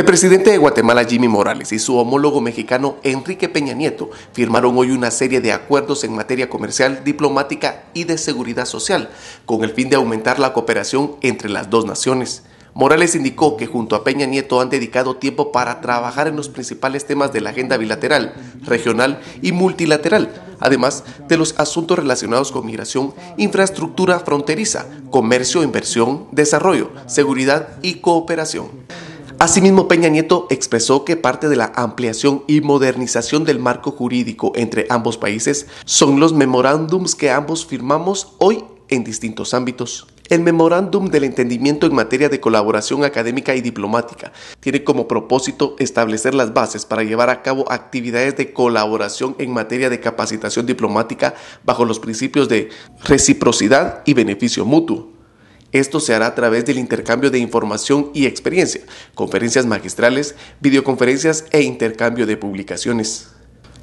El presidente de Guatemala, Jimmy Morales, y su homólogo mexicano, Enrique Peña Nieto, firmaron hoy una serie de acuerdos en materia comercial, diplomática y de seguridad social, con el fin de aumentar la cooperación entre las dos naciones. Morales indicó que junto a Peña Nieto han dedicado tiempo para trabajar en los principales temas de la agenda bilateral, regional y multilateral, además de los asuntos relacionados con migración, infraestructura fronteriza, comercio, inversión, desarrollo, seguridad y cooperación. Asimismo, Peña Nieto expresó que parte de la ampliación y modernización del marco jurídico entre ambos países son los memorándums que ambos firmamos hoy en distintos ámbitos. El Memorándum del Entendimiento en materia de colaboración académica y diplomática tiene como propósito establecer las bases para llevar a cabo actividades de colaboración en materia de capacitación diplomática bajo los principios de reciprocidad y beneficio mutuo esto se hará a través del intercambio de información y experiencia, conferencias magistrales, videoconferencias e intercambio de publicaciones.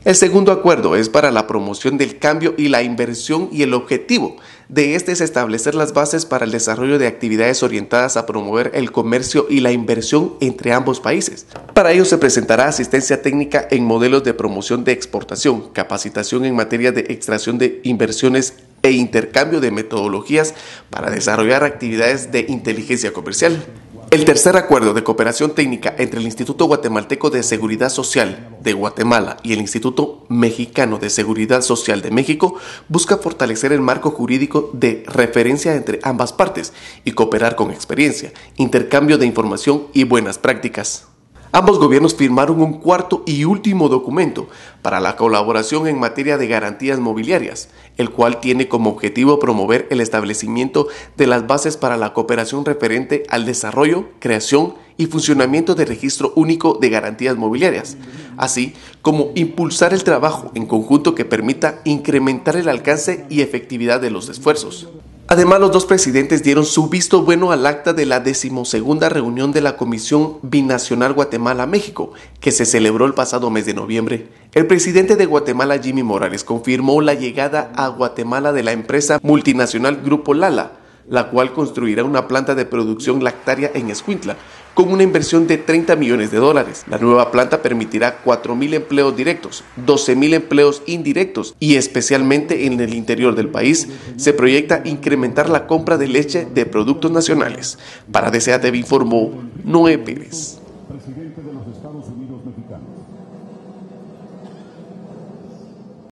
El segundo acuerdo es para la promoción del cambio y la inversión y el objetivo de este es establecer las bases para el desarrollo de actividades orientadas a promover el comercio y la inversión entre ambos países. Para ello se presentará asistencia técnica en modelos de promoción de exportación, capacitación en materia de extracción de inversiones e intercambio de metodologías para desarrollar actividades de inteligencia comercial. El tercer acuerdo de cooperación técnica entre el Instituto Guatemalteco de Seguridad Social de Guatemala y el Instituto Mexicano de Seguridad Social de México busca fortalecer el marco jurídico de referencia entre ambas partes y cooperar con experiencia, intercambio de información y buenas prácticas. Ambos gobiernos firmaron un cuarto y último documento para la colaboración en materia de garantías mobiliarias, el cual tiene como objetivo promover el establecimiento de las bases para la cooperación referente al desarrollo, creación y funcionamiento del registro único de garantías mobiliarias, así como impulsar el trabajo en conjunto que permita incrementar el alcance y efectividad de los esfuerzos. Además, los dos presidentes dieron su visto bueno al acta de la decimosegunda reunión de la Comisión Binacional Guatemala-México, que se celebró el pasado mes de noviembre. El presidente de Guatemala, Jimmy Morales, confirmó la llegada a Guatemala de la empresa multinacional Grupo Lala, la cual construirá una planta de producción lactaria en Escuintla, con una inversión de 30 millones de dólares. La nueva planta permitirá 4.000 empleos directos, 12.000 empleos indirectos y especialmente en el interior del país se proyecta incrementar la compra de leche de productos nacionales. Para DCATV informó Noé Pérez. Mexicanos.